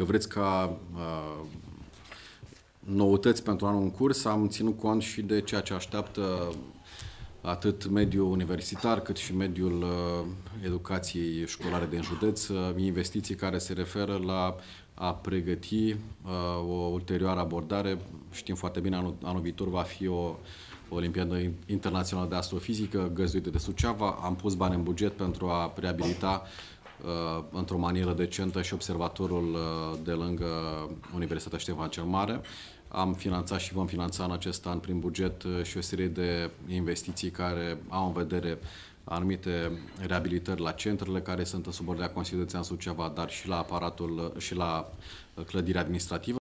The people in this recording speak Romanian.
că vreți ca uh, noutăți pentru anul în curs, am ținut cont și de ceea ce așteaptă atât mediul universitar cât și mediul uh, educației școlare din județ, uh, investiții care se referă la a pregăti uh, o ulterioară abordare. Știm foarte bine, anul, anul viitor va fi o Olimpiadă Internațională de Astrofizică găzduită de Suceava. Am pus bani în buget pentru a preabilita. Uh, într-o manieră decentă și observatorul uh, de lângă Universitatea Ștefan cel Mare. Am finanțat și vom finanța în acest an prin buget uh, și o serie de investiții care au în vedere anumite reabilitări la centrele care sunt în subordinea Constituției în Suceava, dar și la aparatul și la clădirea administrativă.